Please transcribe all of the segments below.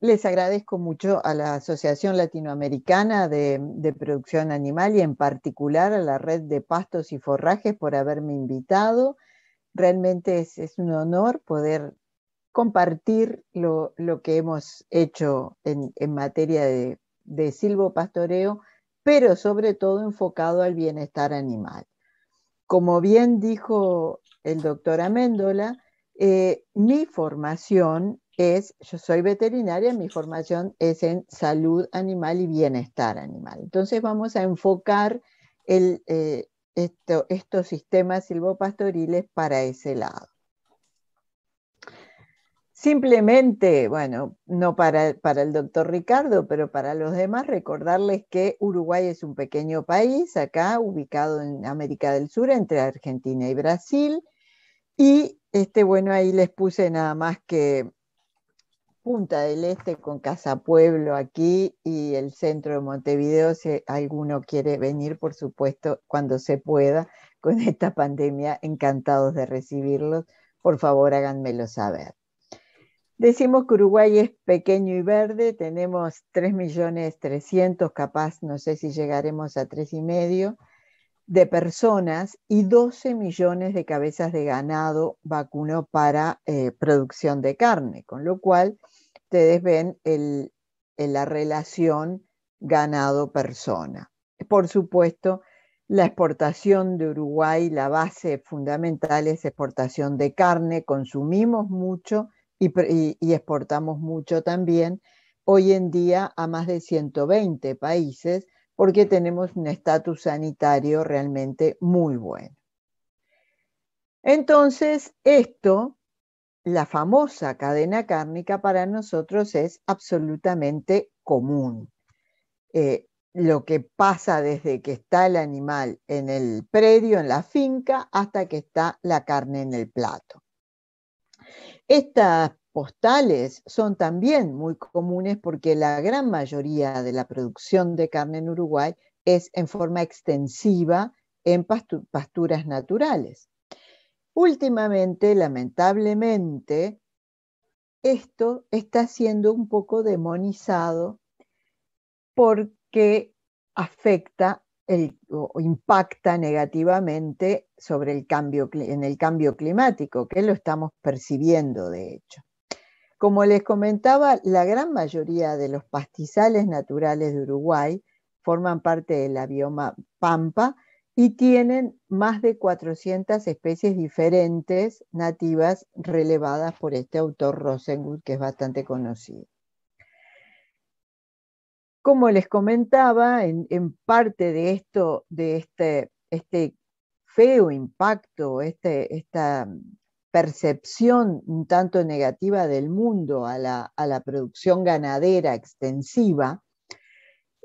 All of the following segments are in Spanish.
les agradezco mucho a la Asociación Latinoamericana de, Producción Animal y en particular a la Red de Pastos y Forrajes por haberme invitado. Realmente es, un honor poder compartir lo, que hemos hecho en, materia de, silvopastoreo, pero sobre todo enfocado al bienestar animal. Como bien dijo el doctor Améndola, eh, mi formación es, yo soy veterinaria, mi formación es en salud animal y bienestar animal. Entonces vamos a enfocar el, eh, estos sistemas silvopastoriles para ese lado. Simplemente, bueno, no para, para el doctor Ricardo, pero para los demás, recordarles que Uruguay es un pequeño país, acá ubicado en América del Sur, entre Argentina y Brasil. Y este, bueno, ahí les puse nada más que Punta del Este con Casa Pueblo aquí y el centro de Montevideo, si alguno quiere venir, por supuesto, cuando se pueda con esta pandemia, encantados de recibirlos. Por favor, háganmelo saber. Decimos que Uruguay es pequeño y verde, tenemos 3.300.000, capaz, no sé si llegaremos a tres y medio de personas y 12 millones de cabezas de ganado vacuno para eh, producción de carne, con lo cual ustedes ven la relación ganado-persona. Por supuesto, la exportación de Uruguay, la base fundamental es exportación de carne, consumimos mucho y exportamos mucho también, hoy en día a más de 120 países, porque tenemos un estatus sanitario realmente muy bueno. Entonces, esto, la famosa cadena cárnica para nosotros es absolutamente común. Eh, lo que pasa desde que está el animal en el predio, en la finca, hasta que está la carne en el plato. Esta postales son también muy comunes porque la gran mayoría de la producción de carne en Uruguay es en forma extensiva en pasturas naturales. Últimamente, lamentablemente, esto está siendo un poco demonizado porque afecta o impacta negativamente sobre el cambio, en el cambio climático, que lo estamos percibiendo de hecho. Como les comentaba, la gran mayoría de los pastizales naturales de Uruguay forman parte de la bioma pampa y tienen más de 400 especies diferentes nativas relevadas por este autor Rosenwood, que es bastante conocido. Como les comentaba, en, parte de esto, de este, este feo impacto, este, esta percepción un tanto negativa del mundo a la, producción ganadera extensiva,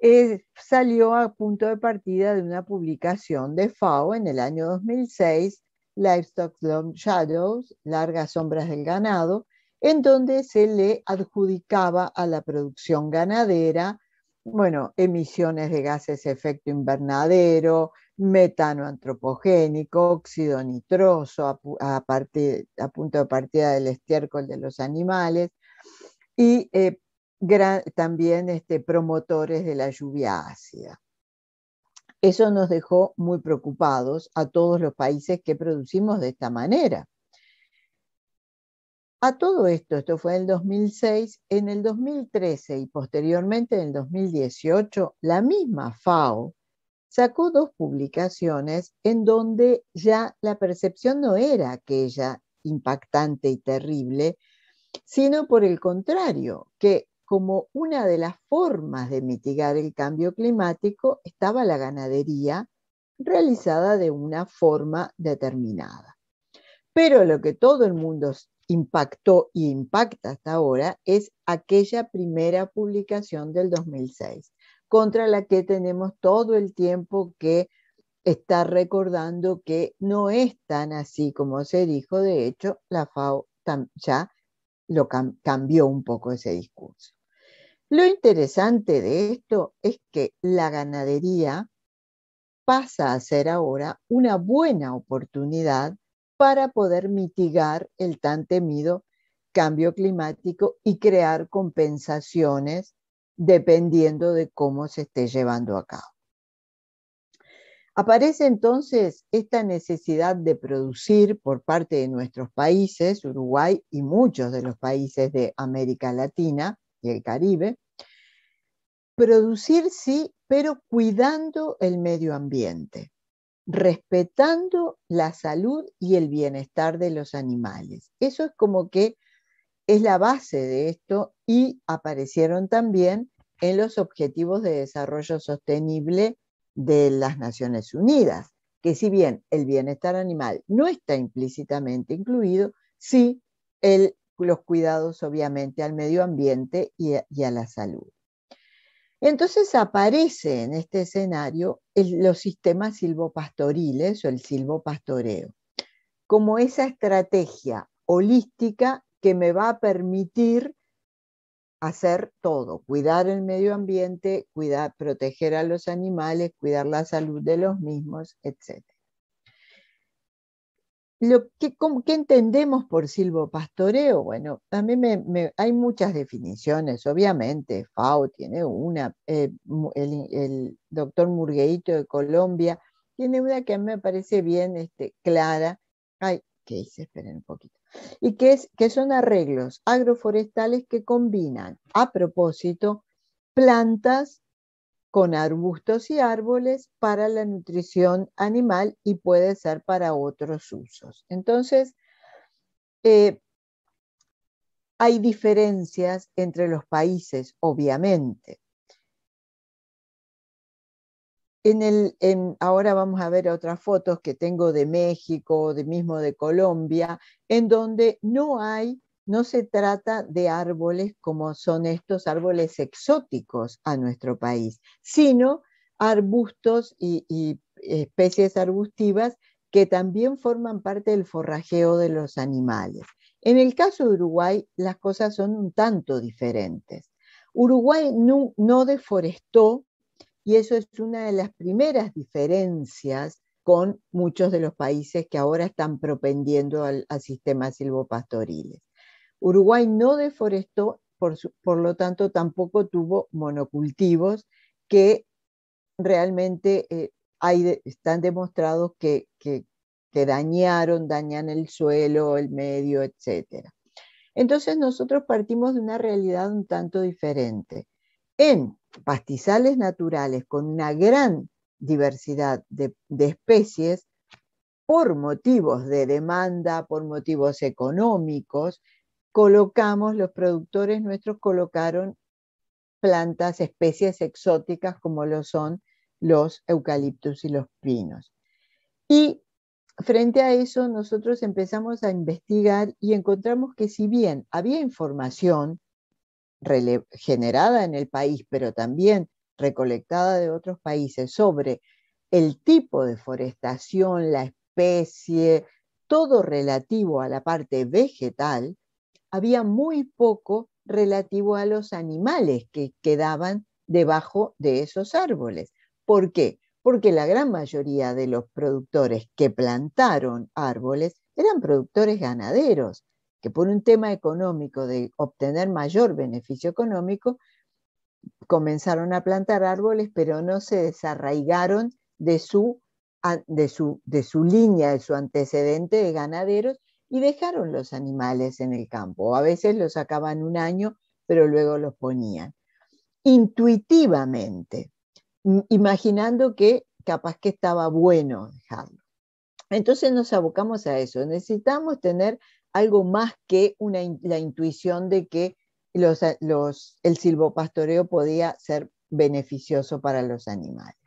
eh, salió a punto de partida de una publicación de FAO en el año 2006, Livestock Long Shadows, Largas Sombras del Ganado, en donde se le adjudicaba a la producción ganadera bueno, emisiones de gases de efecto invernadero, metano antropogénico, óxido nitroso a, partir, punto de partida del estiércol de los animales y eh, también este, promotores de la lluvia ácida. Eso nos dejó muy preocupados a todos los países que producimos de esta manera. A todo esto, esto fue en el 2006, en el 2013 y posteriormente en el 2018, la misma FAO sacó dos publicaciones en donde ya la percepción no era aquella impactante y terrible, sino por el contrario, que como una de las formas de mitigar el cambio climático estaba la ganadería realizada de una forma determinada. Pero lo que todo el mundo impactó y impacta hasta ahora es aquella primera publicación del 2006, contra la que tenemos todo el tiempo que está recordando que no es tan así como se dijo, de hecho, la FAO ya lo cambió un poco ese discurso. Lo interesante de esto es que la ganadería pasa a ser ahora una buena oportunidad para poder mitigar el tan temido cambio climático y crear compensaciones dependiendo de cómo se esté llevando a cabo. Aparece entonces esta necesidad de producir por parte de nuestros países, Uruguay y muchos de los países de América Latina y el Caribe, producir sí, pero cuidando el medio ambiente respetando la salud y el bienestar de los animales. Eso es como que es la base de esto y aparecieron también en los Objetivos de Desarrollo Sostenible de las Naciones Unidas, que si bien el bienestar animal no está implícitamente incluido, sí el, los cuidados obviamente al medio ambiente y a la salud. Entonces aparece en este escenario los sistemas silvopastoriles o el silvopastoreo, como esa estrategia holística que me va a permitir hacer todo, cuidar el medio ambiente, cuidar, proteger a los animales, cuidar la salud de los mismos, etc. Lo que, ¿Qué entendemos por silvopastoreo? Bueno, también hay muchas definiciones, obviamente, FAO tiene una, eh, el, doctor Murgueito de Colombia tiene una que a mí me parece bien este, clara. Ay, ¿qué hice? Esperen un poquito. Y que, es, que son arreglos agroforestales que combinan, a propósito, plantas con arbustos y árboles para la nutrición animal y puede ser para otros usos. Entonces, eh, hay diferencias entre los países, obviamente. ahora vamos a ver otras fotos que tengo de México, de mismo de Colombia, en donde no hay no se trata de árboles como son estos árboles exóticos a nuestro país, sino arbustos y, especies arbustivas que también forman parte del forrajeo de los animales. En el caso de Uruguay, las cosas son un tanto diferentes. Uruguay no, deforestó y eso es una de las primeras diferencias con muchos de los países que ahora están propendiendo al, sistema sistemas silvopastoriles. Uruguay no deforestó, por, lo tanto tampoco tuvo monocultivos que realmente eh, están demostrados que, dañaron, dañan el suelo, el medio, etc. Entonces nosotros partimos de una realidad un tanto diferente. En pastizales naturales con una gran diversidad de especies, por motivos de demanda, por motivos económicos, colocamos, los productores nuestros colocaron plantas, especies exóticas como lo son los eucaliptos y los pinos. Y frente a eso, nosotros empezamos a investigar y encontramos que si bien había información generada en el país, pero también recolectada de otros países sobre el tipo de forestación, la especie, todo relativo a la parte vegetal, había muy poco relativo a los animales que quedaban debajo de esos árboles. ¿Por qué? Porque la gran mayoría de los productores que plantaron árboles eran productores ganaderos, que por un tema económico de obtener mayor beneficio económico, comenzaron a plantar árboles, pero no se desarraigaron de su, de su, de su línea, de su antecedente de ganaderos y dejaron los animales en el campo. A veces los sacaban un año, pero luego los ponían. Intuitivamente, mm, imaginando que capaz que estaba bueno dejarlo. Entonces nos abocamos a eso. Necesitamos tener algo más que la intuición de que eh, el silvopastoreo podía ser beneficioso para los animales.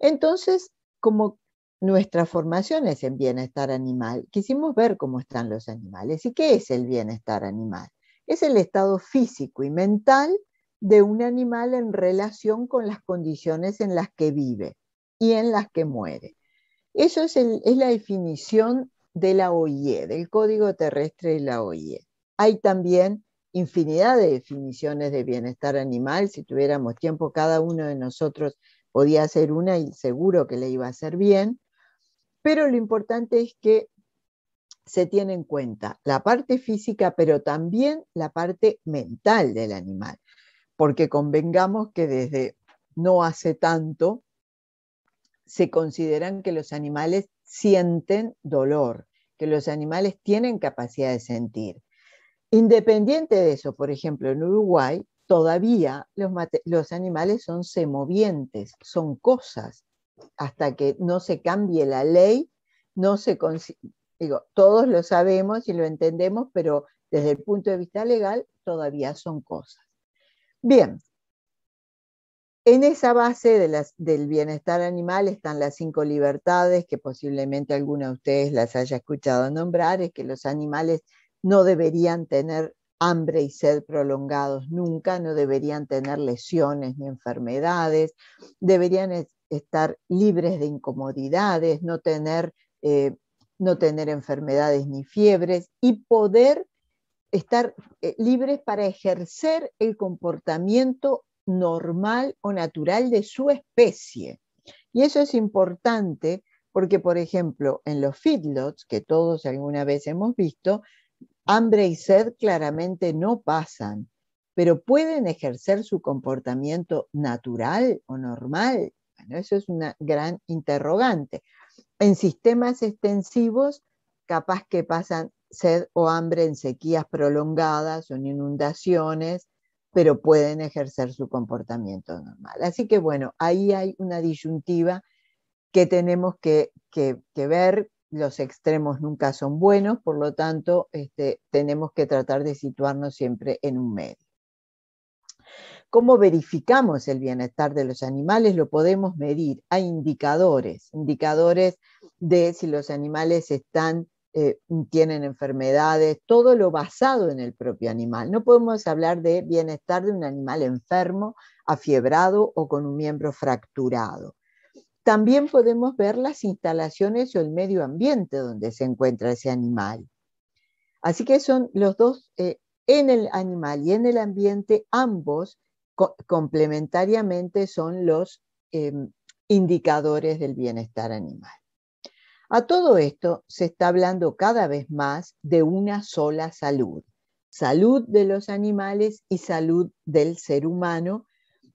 Entonces, como nuestra formación es en bienestar animal. Quisimos ver cómo están los animales. ¿Y qué es el bienestar animal? Es el estado físico y mental de un animal en relación con las condiciones en las que vive y en las que muere. Eso es, la definición de la OIE, del Código Terrestre de la OIE. Hay también infinidad de definiciones de bienestar animal. Si tuviéramos tiempo, cada uno de nosotros podía hacer una y seguro que le iba a hacer bien. Pero lo importante es que se tiene en cuenta la parte física, pero también la parte mental del animal, porque convengamos que desde no hace tanto se consideran que los animales sienten dolor, que los animales tienen capacidad de sentir. Independiente de eso, por ejemplo, en Uruguay todavía los, animales son semovientes, son cosas, hasta que no se cambie la ley, no se digo, todos lo sabemos y lo entendemos, pero desde el punto de vista legal todavía son cosas. Bien, en esa base del bienestar animal están las cinco libertades, que posiblemente alguna de ustedes las haya escuchado nombrar, es que los animales no deberían tener hambre y sed prolongados nunca, no deberían tener lesiones ni enfermedades, deberían estar libres de incomodidades, no tener, eh, no tener enfermedades ni fiebres y poder estar eh, libres para ejercer el comportamiento normal o natural de su especie. Y eso es importante porque, por ejemplo, en los feedlots, que todos alguna vez hemos visto, hambre y sed claramente no pasan, pero pueden ejercer su comportamiento natural o normal eso es una gran interrogante. En sistemas extensivos, capaz que pasan sed o hambre en sequías prolongadas o en inundaciones, pero pueden ejercer su comportamiento normal. Así que bueno, ahí hay una disyuntiva que tenemos que, ver. Los extremos nunca son buenos, por lo tanto, este, tenemos que tratar de situarnos siempre en un medio. ¿Cómo verificamos el bienestar de los animales? Lo podemos medir. Hay indicadores, indicadores de si los animales están, eh, tienen enfermedades, todo lo basado en el propio animal. No podemos hablar de bienestar de un animal enfermo, afiebrado o con un miembro fracturado. También podemos ver las instalaciones o el medio ambiente donde se encuentra ese animal. Así que son los dos, eh, en el animal y en el ambiente, ambos complementariamente son los em, indicadores del bienestar animal. A todo esto se está hablando cada vez más de una sola salud, salud de los animales y salud del ser humano.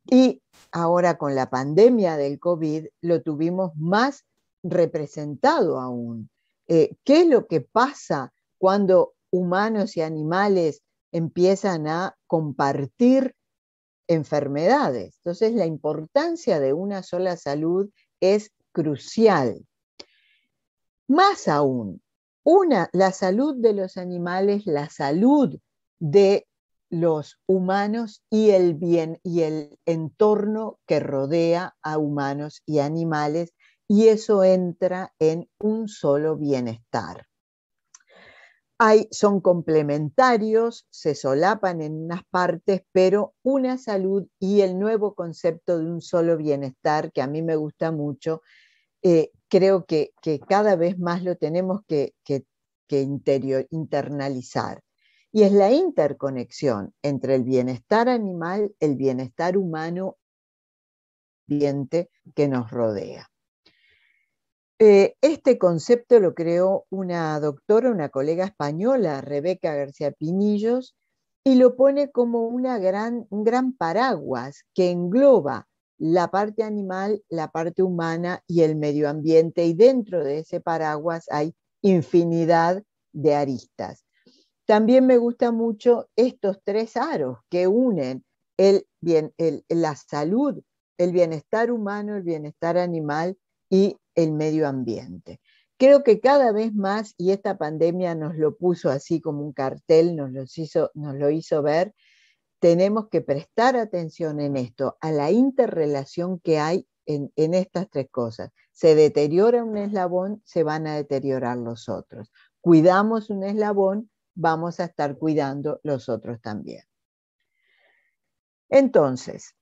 Y ahora con la pandemia del COVID lo tuvimos más representado aún. Eh, ¿Qué es lo que pasa cuando humanos y animales empiezan a compartir enfermedades. Entonces, la importancia de una sola salud es crucial. Más aún, una, la salud de los animales, la salud de los humanos y el bien y el entorno que rodea a humanos y animales, y eso entra en un solo bienestar son complementarios, se solapan en unas partes, pero una salud y el nuevo concepto de un solo bienestar, que a mí me gusta mucho, eh, creo que, cada vez más lo tenemos que, internalizar. Y es la interconexión entre el bienestar animal, el bienestar humano, ambiente que nos rodea. Eh, este concepto lo creó una doctora, una colega española, Rebeca García Pinillos, y lo pone como una gran, un gran paraguas que engloba la parte animal, la parte humana y el medio ambiente, y dentro de ese paraguas hay infinidad de aristas. También me gusta mucho estos tres aros que unen el bien, la salud, el bienestar humano, el bienestar animal y el medio ambiente. Creo que cada vez más, y esta pandemia nos lo puso así como un cartel, nos, nos lo hizo ver, tenemos que prestar atención en esto, a la interrelación que hay en, estas tres cosas. Se deteriora un eslabón, se van a deteriorar los otros. Cuidamos un eslabón, vamos a estar cuidando los otros también. Entonces,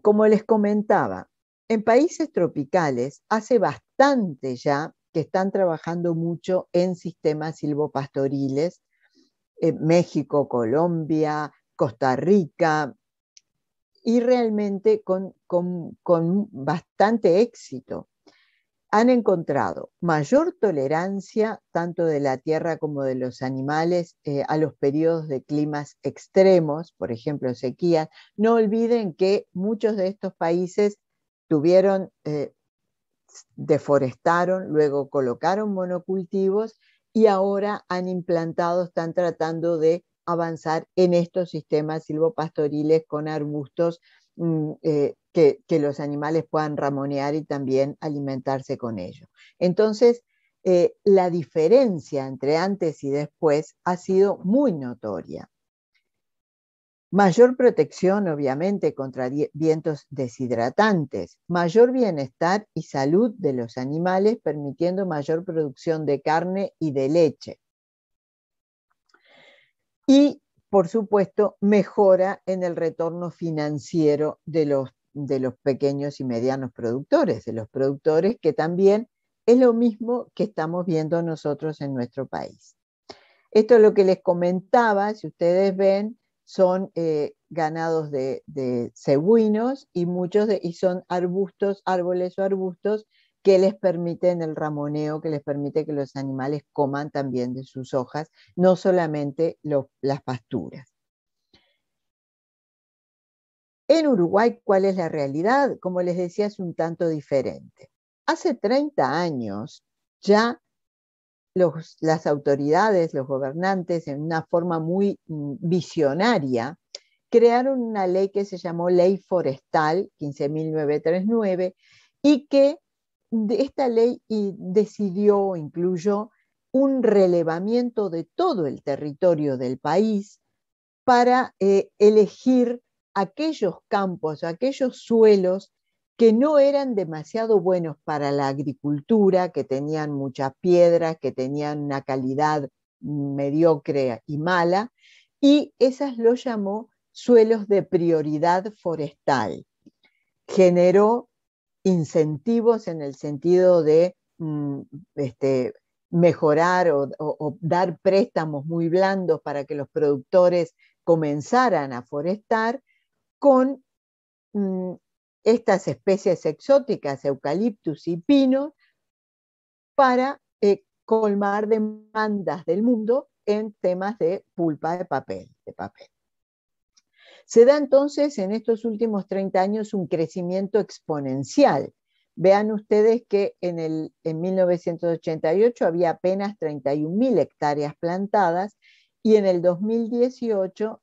como les comentaba, en países tropicales hace bastante ya que están trabajando mucho en sistemas silvopastoriles, en eh, México, Colombia, Costa Rica, y realmente con, bastante éxito. Han encontrado mayor tolerancia tanto de la tierra como de los animales eh, a los periodos de climas extremos, por ejemplo sequías. No olviden que muchos de estos países tuvieron, eh, deforestaron, luego colocaron monocultivos y ahora han implantado, están tratando de avanzar en estos sistemas silvopastoriles con arbustos mm, eh, que, los animales puedan ramonear y también alimentarse con ellos. Entonces, eh, la diferencia entre antes y después ha sido muy notoria. Mayor protección, obviamente, contra vientos deshidratantes, mayor bienestar y salud de los animales, permitiendo mayor producción de carne y de leche. Y, por supuesto, mejora en el retorno financiero de los, pequeños y medianos productores, de los productores que también es lo mismo que estamos viendo nosotros en nuestro país. Esto es lo que les comentaba, si ustedes ven, son eh, ganados de, de cebuinos y muchos y son arbustos, árboles o arbustos que les permiten el ramoneo, que les permite que los animales coman también de sus hojas, no solamente las pasturas. En Uruguay, ¿cuál es la realidad? Como les decía, es un tanto diferente. Hace 30 años ya las autoridades, los gobernantes, en una forma muy mm, visionaria, crearon una ley que se llamó Ley Forestal 15.939 y que de esta ley decidió, incluyó un relevamiento de todo el territorio del país para eh, elegir aquellos campos, aquellos suelos que no eran demasiado buenos para la agricultura, que tenían muchas piedras, que tenían una calidad mediocre y mala, y esas lo llamó suelos de prioridad forestal. Generó incentivos en el sentido de mm, este, mejorar o, dar préstamos muy blandos para que los productores comenzaran a forestar con mm, estas especies exóticas, eucaliptus y pinos, para eh, colmar demandas del mundo en temas de pulpa de papel, de papel. Se da entonces en estos últimos 30 años un crecimiento exponencial. Vean ustedes que en, en 1988 había apenas 31.000 hectáreas plantadas y en el 2018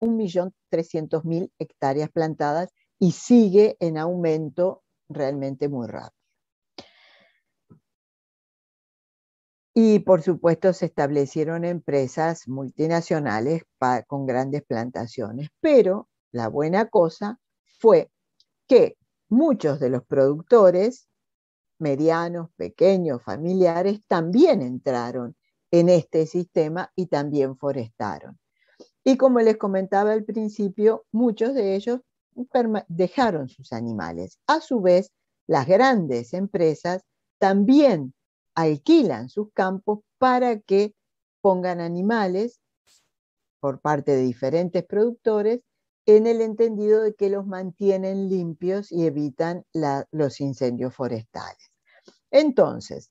1.300.000 hectáreas plantadas y sigue en aumento realmente muy rápido. Y por supuesto se establecieron empresas multinacionales con grandes plantaciones, pero la buena cosa fue que muchos de los productores medianos, pequeños, familiares, también entraron en este sistema y también forestaron. Y como les comentaba al principio, muchos de ellos dejaron sus animales. A su vez, las grandes empresas también alquilan sus campos para que pongan animales por parte de diferentes productores en el entendido de que los mantienen limpios y evitan los incendios forestales. Entonces,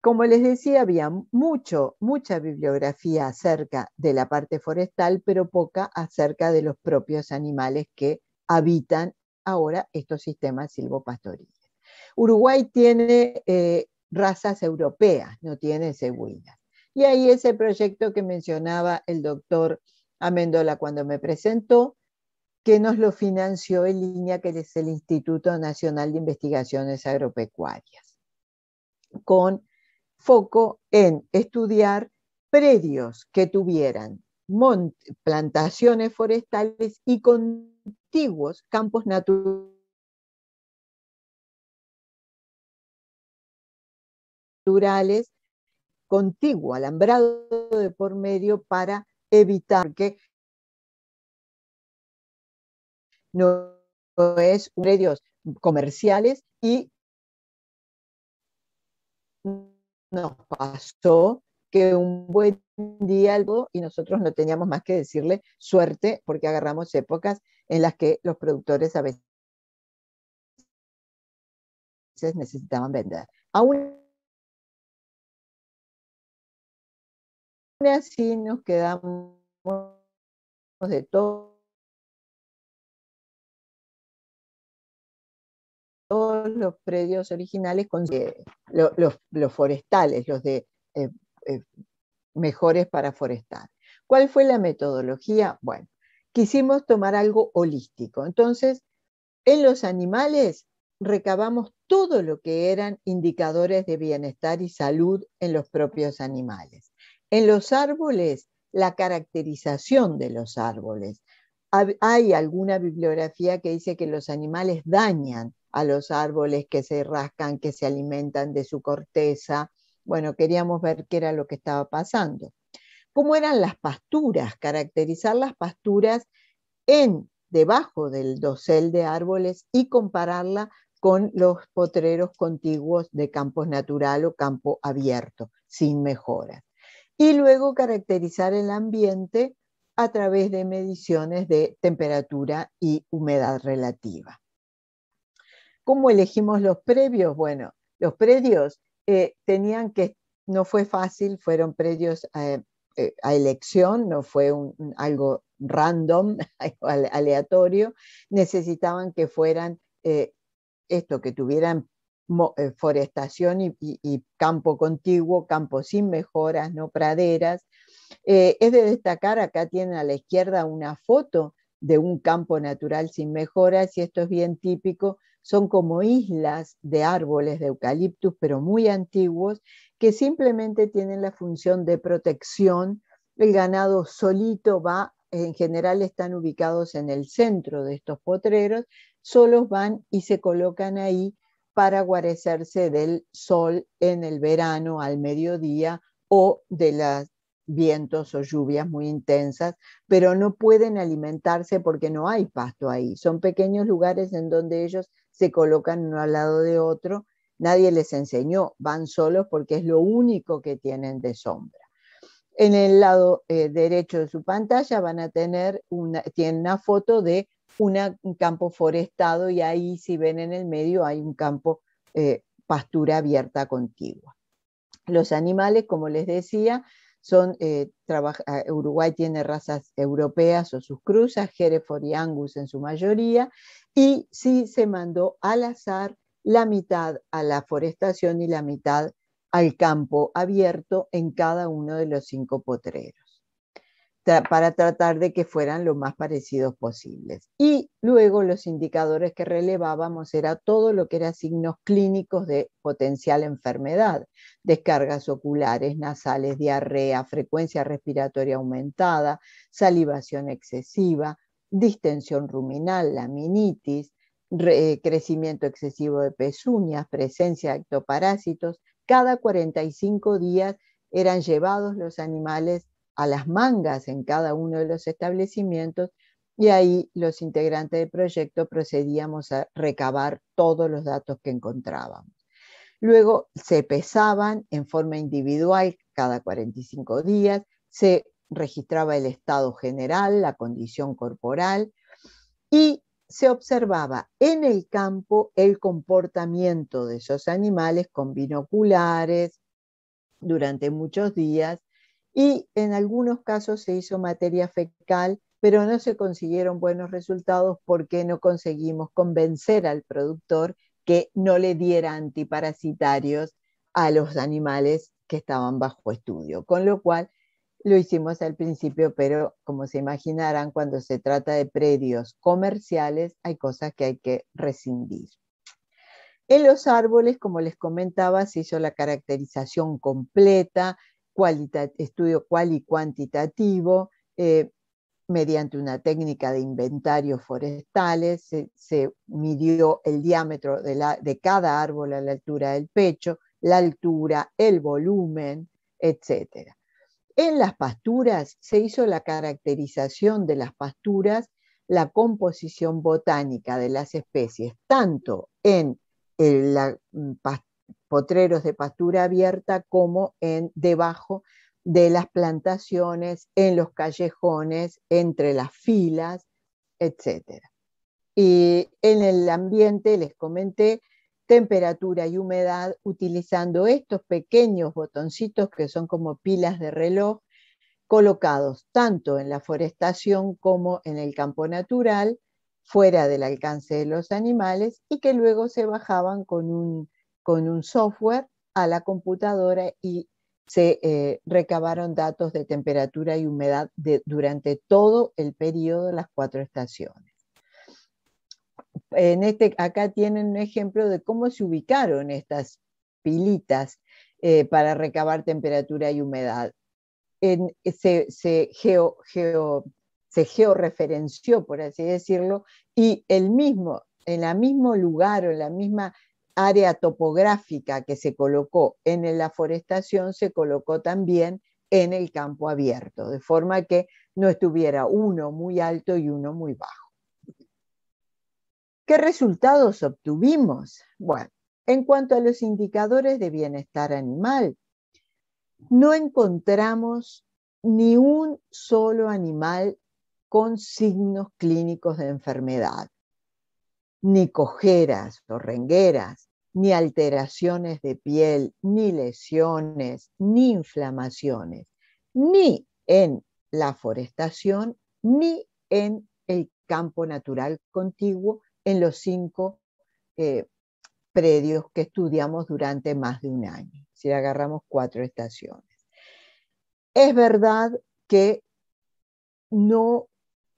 como les decía, había mucho, mucha bibliografía acerca de la parte forestal, pero poca acerca de los propios animales que habitan ahora estos sistemas silvopastoriles. Uruguay tiene eh, razas europeas, no tiene cebuinas. Y ahí ese proyecto que mencionaba el doctor Amendola cuando me presentó, que nos lo financió en línea que es el Instituto Nacional de Investigaciones Agropecuarias, con foco en estudiar predios que tuvieran plantaciones forestales y con campos naturales contiguo, alambrado de por medio para evitar que no es medios comerciales y nos pasó que un buen día algo y nosotros no teníamos más que decirle suerte porque agarramos épocas en las que los productores a veces necesitaban vender. Aún así nos quedamos de todos los predios originales con los, forestales, los de eh, eh, mejores para forestar. ¿Cuál fue la metodología? Bueno, quisimos tomar algo holístico. Entonces, en los animales recabamos todo lo que eran indicadores de bienestar y salud en los propios animales. En los árboles, la caracterización de los árboles. Hay alguna bibliografía que dice que los animales dañan a los árboles, que se rascan, que se alimentan de su corteza. Bueno, queríamos ver qué era lo que estaba pasando cómo eran las pasturas, caracterizar las pasturas en debajo del dosel de árboles y compararla con los potreros contiguos de campos natural o campo abierto, sin mejoras. Y luego caracterizar el ambiente a través de mediciones de temperatura y humedad relativa. ¿Cómo elegimos los previos? Bueno, los predios eh, tenían que, no fue fácil, fueron predios eh, eh, a elección, no fue algo random, aleatorio, necesitaban que fueran eh, esto, que tuvieran eh, forestación y, campo contiguo, campo sin mejoras, no praderas. es de destacar, acá tienen a la izquierda una foto de un campo natural sin mejoras y esto es bien típico, son como islas de árboles de eucaliptus, pero muy antiguos, que simplemente tienen la función de protección. El ganado solito va, en general están ubicados en el centro de estos potreros, solos van y se colocan ahí para guarecerse del sol en el verano al mediodía o de los vientos o lluvias muy intensas, pero no pueden alimentarse porque no hay pasto ahí. Son pequeños lugares en donde ellos se colocan uno al lado de otro Nadie les enseñó, van solos porque es lo único que tienen de sombra. En el lado eh, derecho de su pantalla van a tener una, tienen una foto de un campo forestado y ahí si ven en el medio hay un campo eh, pastura abierta contigua. Los animales, como les decía, son, eh, ah, Uruguay tiene razas europeas o sus cruzas, Hereford y Angus en su mayoría, y sí se mandó al azar la mitad a la forestación y la mitad al campo abierto en cada uno de los cinco potreros, para tratar de que fueran lo más parecidos posibles. Y luego los indicadores que relevábamos era todo lo que era signos clínicos de potencial enfermedad, descargas oculares, nasales, diarrea, frecuencia respiratoria aumentada, salivación excesiva, distensión ruminal, laminitis, eh, crecimiento excesivo de pezuñas, presencia de ectoparásitos. Cada 45 días eran llevados los animales a las mangas en cada uno de los establecimientos y ahí los integrantes del proyecto procedíamos a recabar todos los datos que encontrábamos. Luego se pesaban en forma individual cada 45 días, se registraba el estado general, la condición corporal y se observaba en el campo el comportamiento de esos animales con binoculares durante muchos días y en algunos casos se hizo materia fecal, pero no se consiguieron buenos resultados porque no conseguimos convencer al productor que no le diera antiparasitarios a los animales que estaban bajo estudio, con lo cual lo hicimos al principio, pero como se imaginarán, cuando se trata de predios comerciales hay cosas que hay que rescindir. En los árboles, como les comentaba, se hizo la caracterización completa, estudio cual y cuantitativo, eh, mediante una técnica de inventarios forestales, se, midió el diámetro de, de cada árbol a la altura del pecho, la altura, el volumen, etcétera. En las pasturas se hizo la caracterización de las pasturas, la composición botánica de las especies, tanto en eh, los mm, potreros de pastura abierta como en debajo de las plantaciones, en los callejones, entre las filas, etc. Y en el ambiente, les comenté, temperatura y humedad utilizando estos pequeños botoncitos que son como pilas de reloj colocados tanto en la forestación como en el campo natural, fuera del alcance de los animales y que luego se bajaban con un, software a la computadora y se eh, recabaron datos de temperatura y humedad durante todo el periodo de las cuatro estaciones en este, acá tienen un ejemplo de cómo se ubicaron estas pilitas eh, para recabar temperatura y humedad. Eh, se, georeferenció, georreferenció, por así decirlo, y el mismo, en el mismo lugar o en la misma área topográfica que se colocó en la forestación, se colocó también en el campo abierto, de forma que no estuviera uno muy alto y uno muy bajo. ¿Qué resultados obtuvimos? Bueno, en cuanto a los indicadores de bienestar animal, no encontramos ni un solo animal con signos clínicos de enfermedad, ni cojeras o ni alteraciones de piel, ni lesiones, ni inflamaciones, ni en la forestación, ni en el campo natural contiguo, en los cinco eh, predios que estudiamos durante más de un año, si agarramos cuatro estaciones. Es verdad que no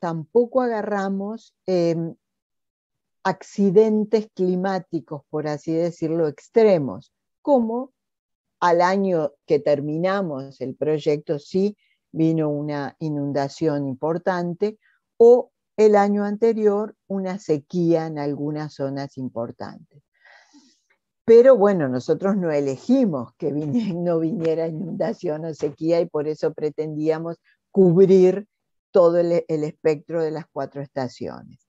tampoco agarramos em, accidentes climáticos, por así decirlo, extremos, como al año que terminamos el proyecto sí vino una inundación importante o el año anterior una sequía en algunas zonas importantes. Pero bueno, nosotros no elegimos que no viniera inundación o sequía y por eso pretendíamos cubrir todo el espectro de las cuatro estaciones.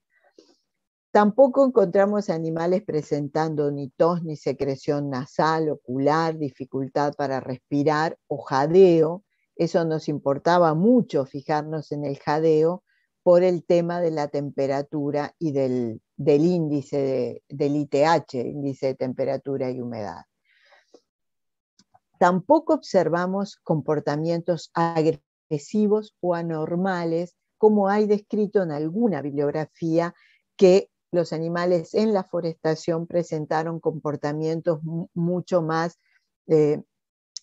Tampoco encontramos animales presentando ni tos, ni secreción nasal, ocular, dificultad para respirar o jadeo. Eso nos importaba mucho, fijarnos en el jadeo, por el tema de la temperatura y del, índice del ITH, índice de temperatura y humedad. Tampoco observamos comportamientos agresivos o anormales, como hay descrito en alguna bibliografía, que los animales en la forestación presentaron comportamientos mucho más eh,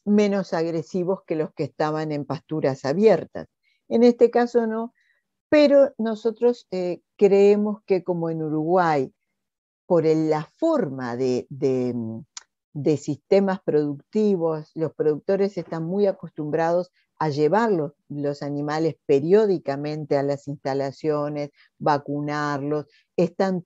menos agresivos que los que estaban en pasturas abiertas. En este caso no, pero nosotros eh, creemos que como en Uruguay, por la forma mm, de, sistemas productivos, los productores están muy acostumbrados a llevar los, animales periódicamente a las instalaciones, vacunarlos,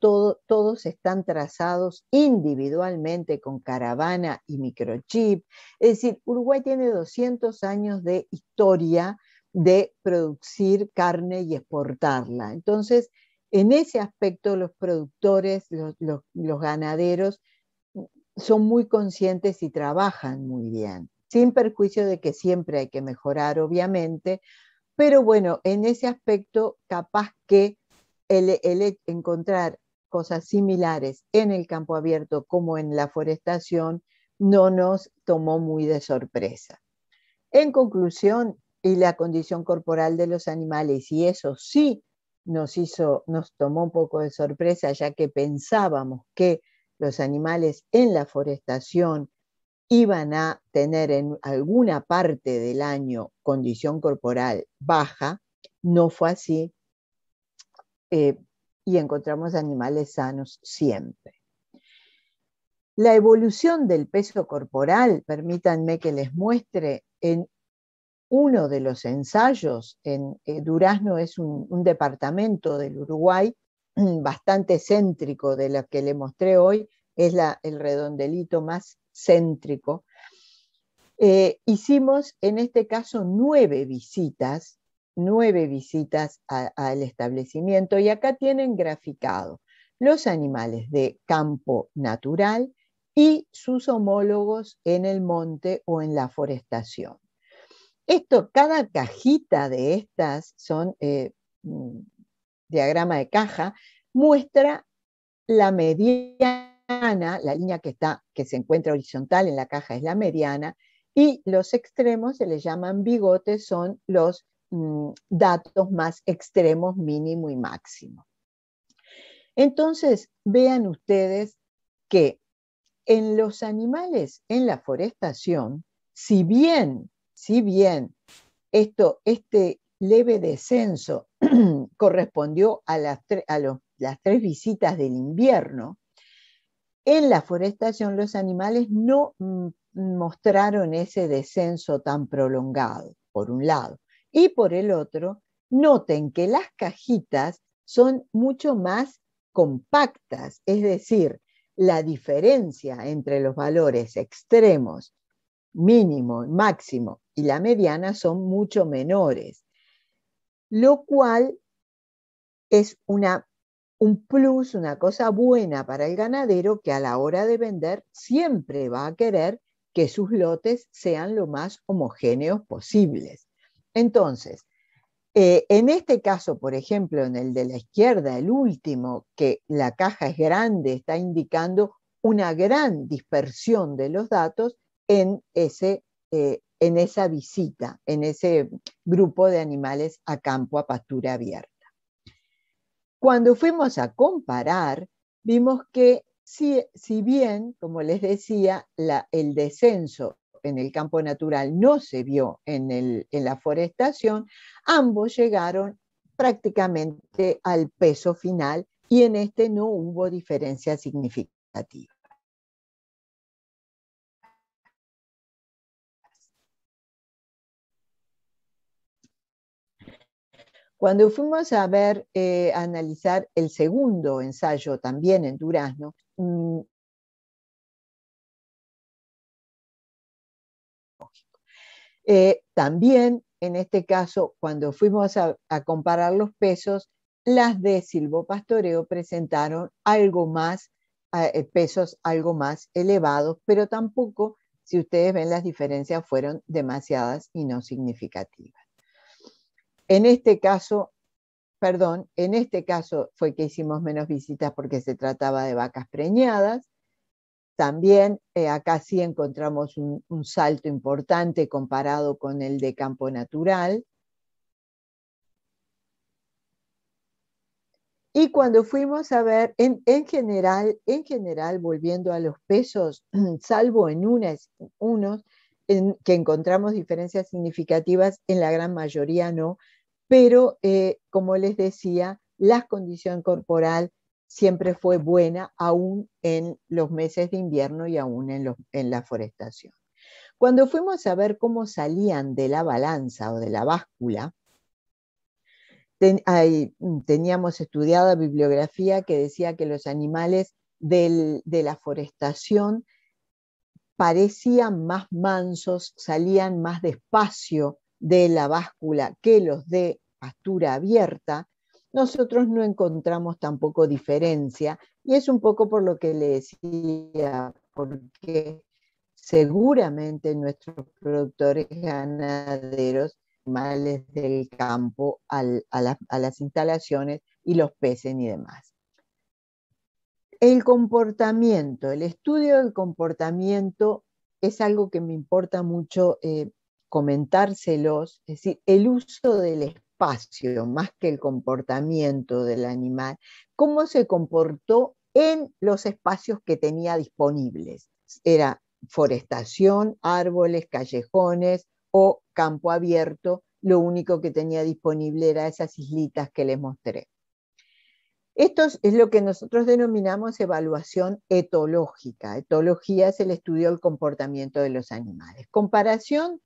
todos están trazados individualmente con caravana y microchip. Es decir, Uruguay tiene 200 años de historia de producir carne y exportarla. Entonces, en ese aspecto los productores, los, ganaderos son muy conscientes y trabajan muy bien, sin perjuicio de que siempre hay que mejorar, obviamente, pero bueno, en ese aspecto capaz que el encontrar cosas similares en el campo abierto como en la forestación no nos tomó muy de sorpresa. En conclusión, y la condición corporal de los animales. Y eso sí nos hizo, nos tomó un poco de sorpresa, ya que pensábamos que los animales en la forestación iban a tener en alguna parte del año condición corporal baja, no fue así, eh, y encontramos animales sanos siempre. La evolución del peso corporal, permítanme que les muestre en uno de los ensayos en eh, Durazno es un, departamento del Uruguay bastante céntrico de lo que le mostré hoy, es el redondelito más céntrico. Eh, hicimos en este caso nueve visitas, nueve visitas al establecimiento y acá tienen graficado los animales de campo natural y sus homólogos en el monte o en la forestación. Esto, cada cajita de estas son eh, mm, diagrama de caja, muestra la mediana, la línea que, está, que se encuentra horizontal en la caja es la mediana, y los extremos se les llaman bigotes, son los mm, datos más extremos, mínimo y máximo. Entonces, vean ustedes que en los animales en la forestación, si bien si bien esto, este leve descenso correspondió a, las, las tres visitas del invierno, en la forestación los animales no mm, mostraron ese descenso tan prolongado, por un lado. Y por el otro, noten que las cajitas son mucho más compactas, es decir, la diferencia entre los valores extremos mínimo, máximo, y la mediana son mucho menores, lo cual es una, un plus, una cosa buena para el ganadero que a la hora de vender siempre va a querer que sus lotes sean lo más homogéneos posibles. Entonces, eh, en este caso, por ejemplo, en el de la izquierda, el último, que la caja es grande, está indicando una gran dispersión de los datos, en, ese, eh, en esa visita, en ese grupo de animales a campo a pastura abierta. Cuando fuimos a comparar, vimos que si, si bien, como les decía, el descenso en el campo natural no se vio en la forestación, ambos llegaron prácticamente al peso final y en este no hubo diferencia significativa. Cuando fuimos a ver, eh, a analizar el segundo ensayo también en Durazno, mm, eh, también en este caso, cuando fuimos a, comparar los pesos, las de silvopastoreo presentaron algo más, eh, pesos algo más elevados, pero tampoco, si ustedes ven las diferencias, fueron demasiadas y no significativas. En este caso, perdón, en este caso fue que hicimos menos visitas porque se trataba de vacas preñadas. También eh, acá sí encontramos un, salto importante comparado con el de campo natural. Y cuando fuimos a ver, en, general, en general, volviendo a los pesos, salvo en unos, que encontramos diferencias significativas, en la gran mayoría no, pero eh, como les decía, la condición corporal siempre fue buena, aún en los meses de invierno y aún en, la forestación. Cuando fuimos a ver cómo salían de la balanza o de la báscula, mm, teníamos estudiada bibliografía que decía que los animales de la forestación parecían más mansos, salían más despacio de la báscula que los de pastura abierta, nosotros no encontramos tampoco diferencia. Y es un poco por lo que le decía, porque seguramente nuestros productores ganaderos, animales del campo a, las instalaciones y los peces y demás. El comportamiento, el estudio del comportamiento es algo que me importa mucho eh, comentárselos, es decir, el uso del espacio más que el comportamiento del animal, cómo se comportó en los espacios que tenía disponibles. Era forestación, árboles, callejones o campo abierto, lo único que tenía disponible era esas islitas que les mostré. Esto es lo que nosotros denominamos evaluación etológica. Etología es el estudio del comportamiento de los animales. Comparación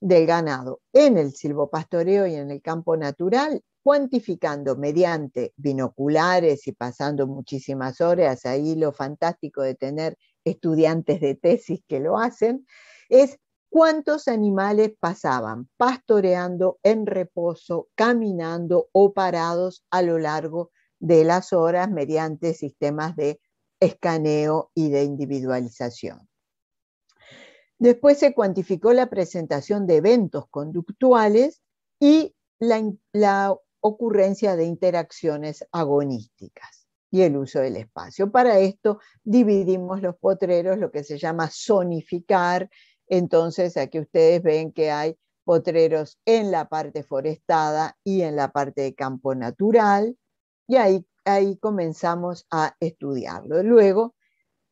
del ganado en el silvopastoreo y en el campo natural, cuantificando mediante binoculares y pasando muchísimas horas, ahí lo fantástico de tener estudiantes de tesis que lo hacen, es cuántos animales pasaban pastoreando en reposo, caminando o parados a lo largo de las horas mediante sistemas de escaneo y de individualización. Después se cuantificó la presentación de eventos conductuales y la, ocurrencia de interacciones agonísticas y el uso del espacio. Para esto dividimos los potreros, lo que se llama zonificar. Entonces aquí ustedes ven que hay potreros en la parte forestada y en la parte de campo natural. Y ahí, comenzamos a estudiarlo. Luego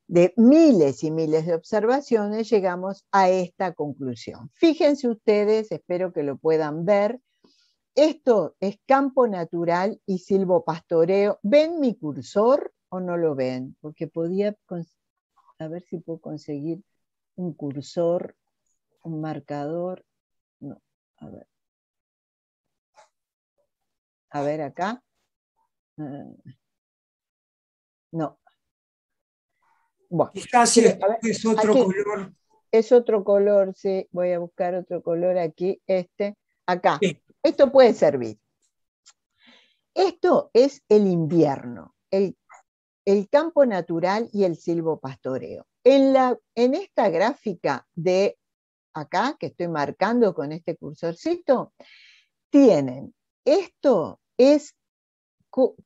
de miles y miles de observaciones llegamos a esta conclusión. Fíjense ustedes, espero que lo puedan ver. Esto es campo natural y silvopastoreo. ¿Ven mi cursor o no lo ven? Porque podía, a ver si puedo conseguir un cursor, un marcador. No, a ver. A ver acá. Mm, no. Bueno, es, otro color. Es otro color, sí. Voy a buscar otro color aquí, este, acá. Esto puede servir. Esto es el invierno, el, el campo natural y el silvopastoreo. En, la, en esta gráfica de acá, que estoy marcando con este cursorcito, tienen, esto es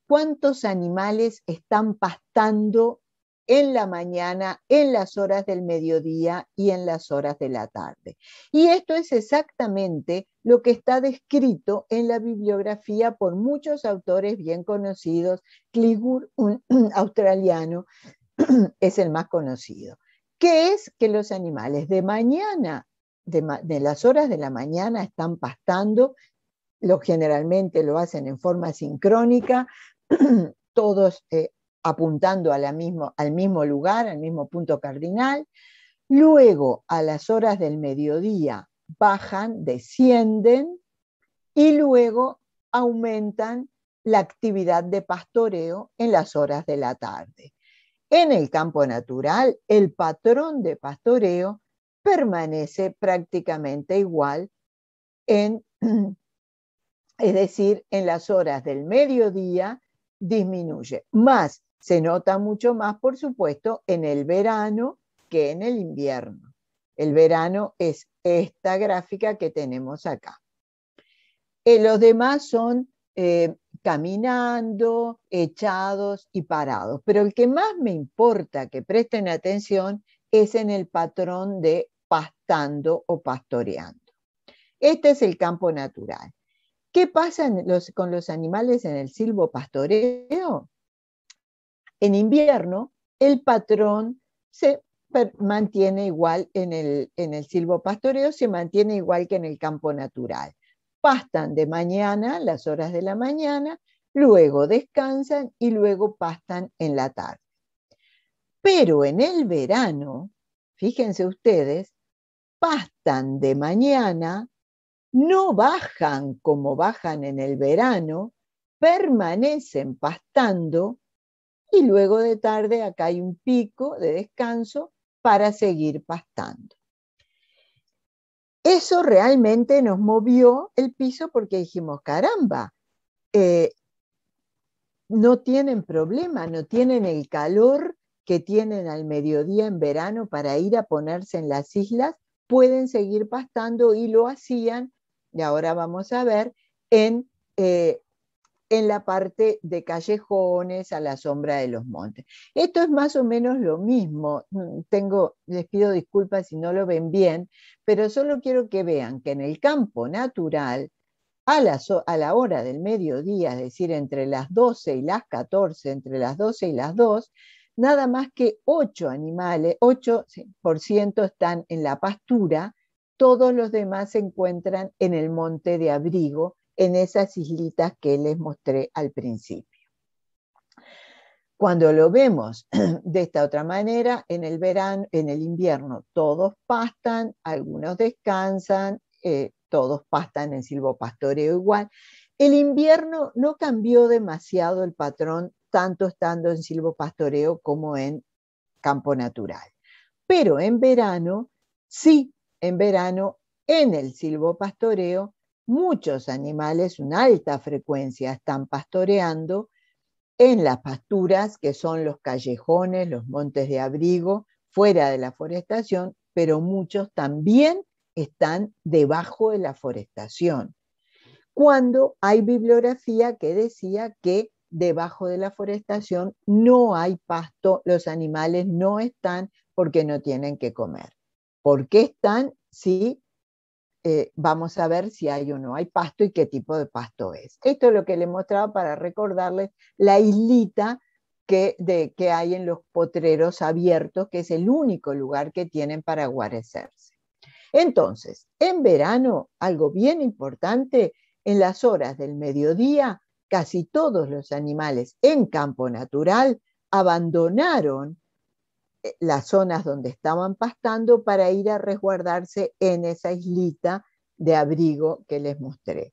cuántos animales están pastando en la mañana, en las horas del mediodía y en las horas de la tarde. Y esto es exactamente lo que está descrito en la bibliografía por muchos autores bien conocidos. Kligur, un australiano, es el más conocido. ¿Qué es que los animales de mañana, de las horas de la mañana, están pastando lo generalmente lo hacen en forma sincrónica, todos eh, apuntando a mismo, al mismo lugar, al mismo punto cardinal. Luego, a las horas del mediodía, bajan, descienden y luego aumentan la actividad de pastoreo en las horas de la tarde. En el campo natural, el patrón de pastoreo permanece prácticamente igual en es decir, en las horas del mediodía disminuye. Más, se nota mucho más, por supuesto, en el verano que en el invierno. El verano es esta gráfica que tenemos acá. Eh, los demás son eh, caminando, echados y parados. Pero el que más me importa que presten atención es en el patrón de pastando o pastoreando. Este es el campo natural. ¿Qué pasa con los animales en el silvopastoreo? pastoreo? En invierno, el patrón se mantiene igual en el, en pastoreo, se mantiene igual que en el campo natural. Pastan de mañana, las horas de la mañana, luego descansan y luego pastan en la tarde. Pero en el verano, fíjense ustedes, pastan de mañana, no bajan como bajan en el verano, permanecen pastando y luego de tarde acá hay un pico de descanso para seguir pastando. Eso realmente nos movió el piso porque dijimos, caramba, eh, no tienen problema, no tienen el calor que tienen al mediodía en verano para ir a ponerse en las islas, pueden seguir pastando y lo hacían y ahora vamos a ver, eh, en, la parte de callejones, a la sombra de los montes. Esto es más o menos lo mismo. Mm, tengo, les pido disculpas si no lo ven bien, pero solo quiero que vean que en el campo natural, a la, a la hora del mediodía, es decir, entre las 12 y las 14, entre las 12 y las 2, nada más que 8 animales, 8% están en la pastura todos los demás se encuentran en el monte de abrigo, en esas islitas que les mostré al principio. Cuando lo vemos de esta otra manera, en el verano, en el invierno, todos pastan, algunos descansan, eh, todos pastan en silvopastoreo igual. El invierno no cambió demasiado el patrón, tanto estando en silvopastoreo como en campo natural. Pero en verano sí en verano en el silvopastoreo muchos animales, una alta frecuencia, están pastoreando en las pasturas, que son los callejones, los montes de abrigo, fuera de la forestación, pero muchos también están debajo de la forestación. Cuando hay bibliografía que decía que debajo de la forestación no hay pasto, los animales no están porque no tienen que comer. ¿Por qué están? Si eh, vamos a ver si hay o no hay pasto y qué tipo de pasto es. Esto es lo que le mostraba para recordarles la islita que, que hay en los potreros abiertos, que es el único lugar que tienen para guarecerse. Entonces, en verano, algo bien importante, en las horas del mediodía, casi todos los animales en campo natural abandonaron eh, las zonas donde estaban pastando para ir a resguardarse en esa islita de abrigo que les mostré.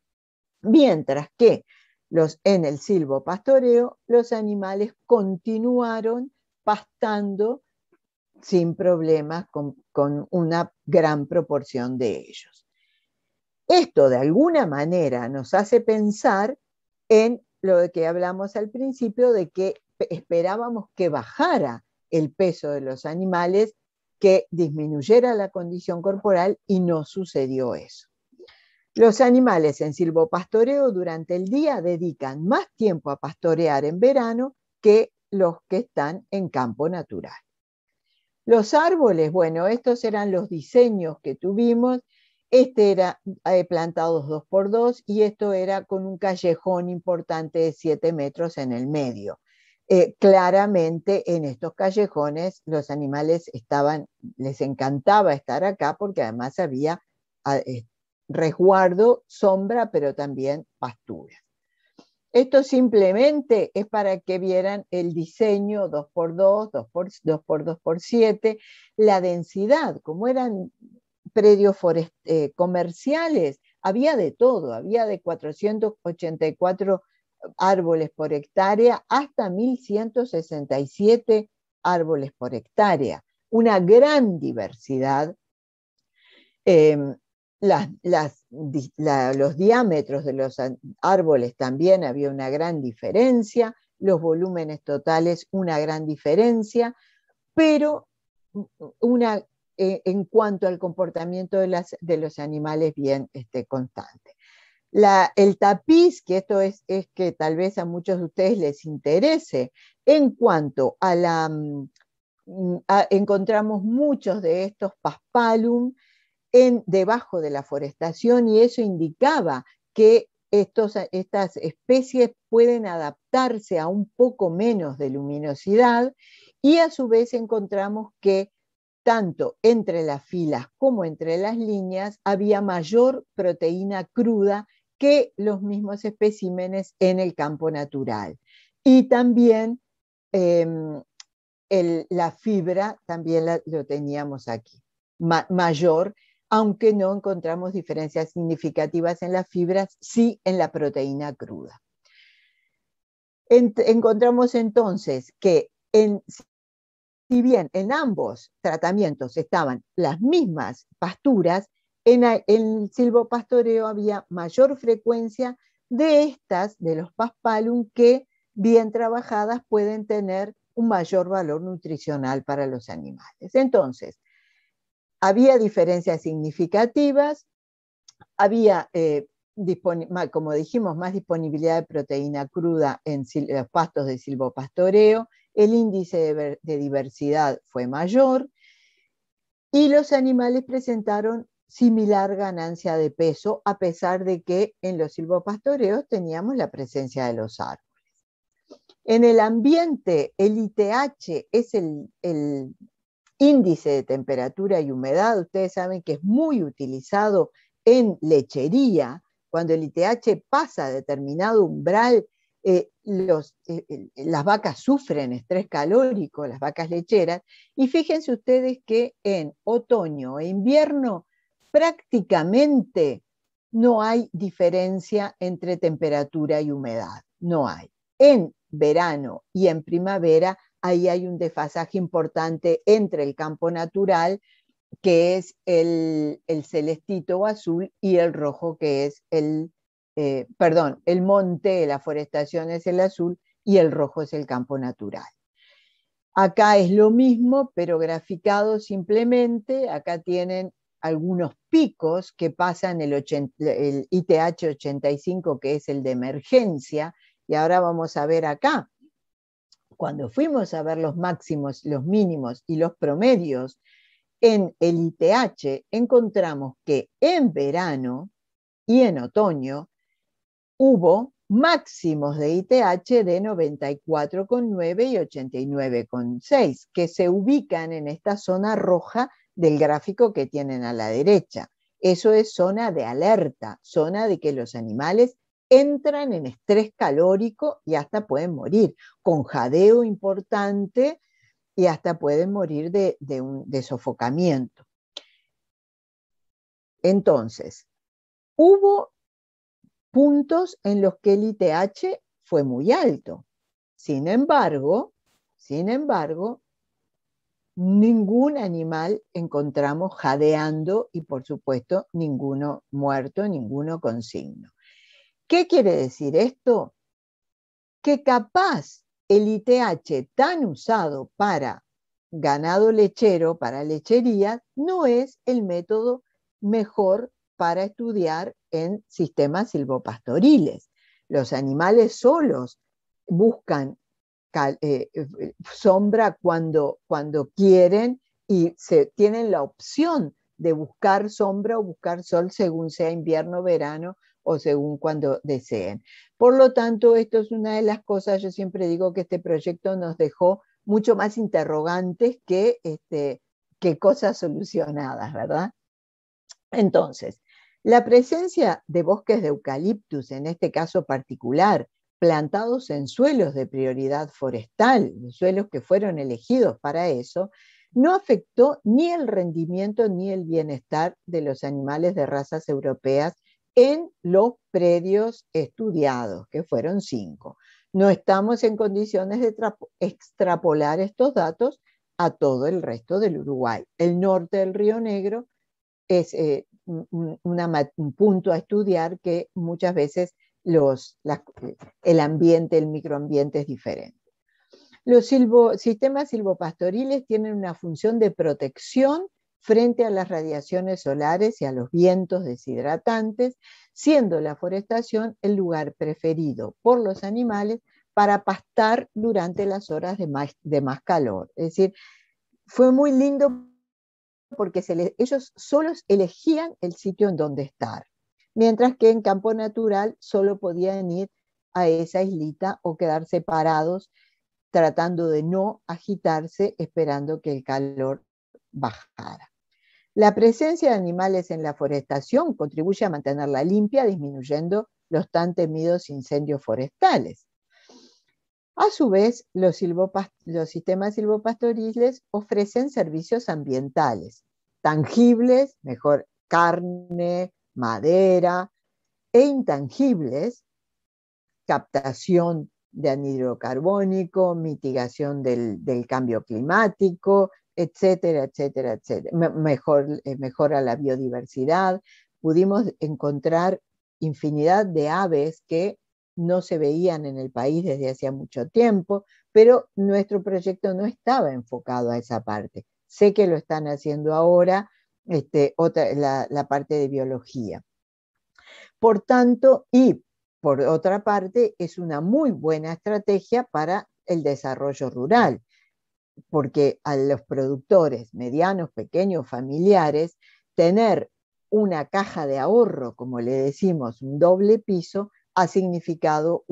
Mientras que los, en el pastoreo los animales continuaron pastando sin problemas con, con una gran proporción de ellos. Esto de alguna manera nos hace pensar en lo que hablamos al principio de que esperábamos que bajara el peso de los animales que disminuyera la condición corporal y no sucedió eso. Los animales en silvopastoreo durante el día dedican más tiempo a pastorear en verano que los que están en campo natural. Los árboles, bueno, estos eran los diseños que tuvimos. Este era eh, plantado dos por dos y esto era con un callejón importante de siete metros en el medio. Eh, claramente en estos callejones los animales estaban, les encantaba estar acá porque además había ah, eh, resguardo, sombra, pero también pastura. Esto simplemente es para que vieran el diseño 2x2, 2x2, x 7 la densidad, como eran predios eh, comerciales, había de todo, había de 484 árboles por hectárea hasta 1167 árboles por hectárea. Una gran diversidad. Em, los diámetros de los árboles también había una gran diferencia, los volúmenes totales una gran diferencia, pero una, eh, en cuanto al comportamiento de, de los animales bien este, constante el tapiz, que esto es, que tal vez a muchos de ustedes les interese, en cuanto a la... Mm, mm, encontramos muchos de estos paspalum en, debajo de la forestación y eso indicaba que estas especies pueden adaptarse a un poco menos de luminosidad y a su vez encontramos que tanto entre las filas como entre las líneas había mayor proteína cruda que los mismos especímenes en el campo natural. Y también em, la fibra, también lo teníamos aquí, mayor, aunque no encontramos diferencias significativas en las fibras, sí en la proteína cruda. encontramos entonces que si bien en ambos tratamientos estaban las mismas pasturas, en, el silvopastoreo había mayor frecuencia de estas, de los paspalum, que bien trabajadas pueden tener un mayor valor nutricional para los animales. Entonces, había diferencias significativas, había, eh, como dijimos, más disponibilidad de proteína cruda en los pastos de silvopastoreo, el índice de diversidad fue mayor y los animales presentaron similar ganancia de peso, a pesar de que en los silvopastoreos teníamos la presencia de los árboles. En el ambiente, el ITH es el, índice de temperatura y humedad. Ustedes saben que es muy utilizado en lechería. Cuando el ITH pasa determinado umbral, eh, eh, eh, las vacas sufren estrés calórico, las vacas lecheras. Y fíjense ustedes que en otoño e invierno prácticamente no hay diferencia entre temperatura y humedad, no hay. En verano y en primavera, ahí hay un desfasaje importante entre el campo natural, que es el, celestito o azul, y el rojo, que es el, eh, perdón, el monte, la forestación es el azul, y el rojo es el campo natural. Acá es lo mismo, pero graficado simplemente. Acá tienen algunos picos que pasan el, ITH 85, que es el de emergencia, y ahora vamos a ver acá. Cuando fuimos a ver los máximos, los mínimos y los promedios en el ITH, encontramos que en verano y en otoño hubo máximos de ITH de 94,9 y 89,6, que se ubican en esta zona roja del gráfico que tienen a la derecha. Eso es zona de alerta, zona de que los animales entran en estrés calórico y hasta pueden morir, con jadeo importante y hasta pueden morir de, un, desofocamiento. sofocamiento. Entonces, hubo puntos en los que el ITH fue muy alto. Sin embargo, sin embargo, ningún animal encontramos jadeando y por supuesto ninguno muerto, ninguno con signo. ¿Qué quiere decir esto? Que capaz el ITH tan usado para ganado lechero, para lechería, no es el método mejor para estudiar en sistemas silvopastoriles. Los animales solos buscan eh, eh, sombra cuando, cuando quieren y se, tienen la opción de buscar sombra o buscar sol según sea invierno, verano o según cuando deseen. Por lo tanto, esto es una de las cosas, yo siempre digo que este proyecto nos dejó mucho más interrogantes que, este, que cosas solucionadas, ¿verdad? Entonces, la presencia de bosques de eucaliptus, en este caso particular, plantados en suelos de prioridad forestal, suelos que fueron elegidos para eso, no afectó ni el rendimiento ni el bienestar de los animales de razas europeas en los predios estudiados, que fueron cinco. No estamos en condiciones de extrapolar estos datos a todo el resto del Uruguay. El norte del Río Negro es eh, un punto a estudiar que muchas veces el ambiente, el microambiente es diferente. Los sistemas silvopastoriles tienen una función de protección frente a las radiaciones solares y a los vientos deshidratantes, siendo la forestación el lugar preferido por los animales para pastar durante las horas de más, calor. Es decir, fue muy lindo porque ellos solos elegían el sitio en donde estar mientras que en campo natural solo podían ir a esa islita o quedarse parados tratando de no agitarse esperando que el calor bajara. La presencia de animales en la forestación contribuye a mantenerla limpia, disminuyendo los tan temidos incendios forestales. A su vez, los, los, sistemas silvopastoriles ofrecen servicios ambientales tangibles, mejor carne, madera e intangibles, captación de anidrocarbónico, mitigación del, cambio climático, etcétera, etcétera, etcétera. Mejor, eh, mejora la biodiversidad. Pudimos encontrar infinidad de aves que no se veían en el país desde hacía mucho tiempo, pero nuestro proyecto no estaba enfocado a esa parte. Sé que lo están haciendo ahora, este, la, parte de biología. Por tanto, y por otra parte, es una muy buena estrategia para el desarrollo rural, porque a los productores medianos, pequeños, familiares, tener una caja de ahorro, como le decimos, un doble piso, ha significado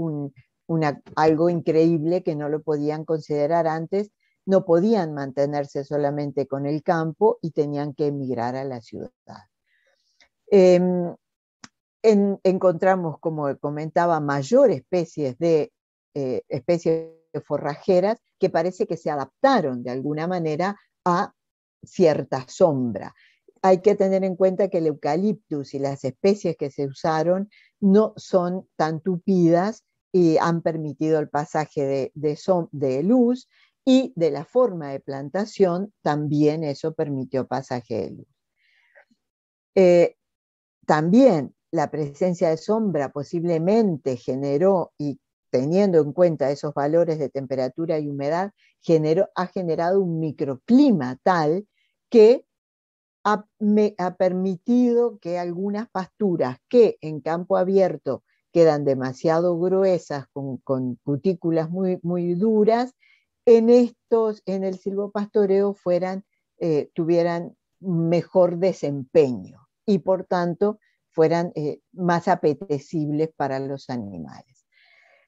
algo increíble que no lo podían considerar antes no podían mantenerse solamente con el campo y tenían que emigrar a la ciudad. Em, encontramos, como comentaba, mayor especies de eh, especies forrajeras que parece que se adaptaron de alguna manera a cierta sombra. Hay que tener en cuenta que el eucaliptus y las especies que se usaron no son tan tupidas y han permitido el pasaje de luz y de la forma de plantación también eso permitió pasaje eh, también la presencia de sombra posiblemente generó, y teniendo en cuenta esos valores de temperatura y humedad, ha generado un microclima tal que ha, permitido que algunas pasturas que en campo abierto quedan demasiado gruesas, con, cutículas muy duras, en estos, en el silvopastoreo, fueran, eh, tuvieran mejor desempeño y por tanto fueran eh, más apetecibles para los animales.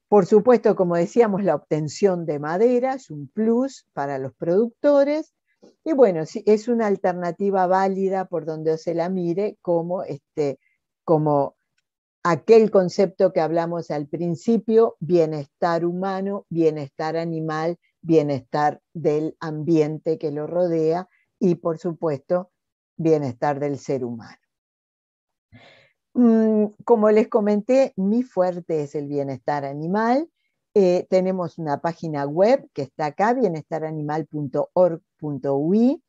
Por supuesto, como decíamos, la obtención de madera es un plus para los productores y bueno, es una alternativa válida por donde se la mire como, este, como aquel concepto que hablamos al principio, bienestar humano, bienestar animal bienestar del ambiente que lo rodea y, por supuesto, bienestar del ser humano. Mm, como les comenté, mi fuerte es el bienestar animal. Eh, tenemos una página web que está acá, bienestaranimal.org.ui.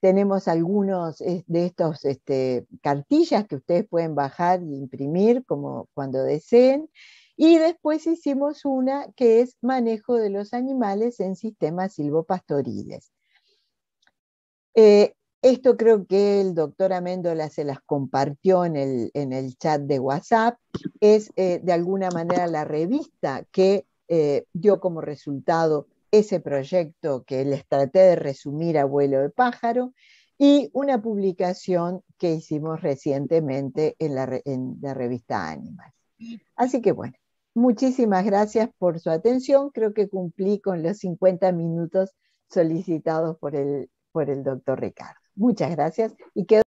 Tenemos algunos eh, de estos este, cartillas que ustedes pueden bajar y e imprimir como cuando deseen. Y después hicimos una que es manejo de los animales en sistemas silvopastoriles. Eh, esto creo que el doctor Améndola se las compartió en el, chat de WhatsApp. Es eh, de alguna manera la revista que eh, dio como resultado ese proyecto que les traté de resumir a vuelo de pájaro y una publicación que hicimos recientemente en la, en la revista Animal. Así que bueno, Muchísimas gracias por su atención. Creo que cumplí con los 50 minutos solicitados por el, por el doctor Ricardo. Muchas gracias y quedo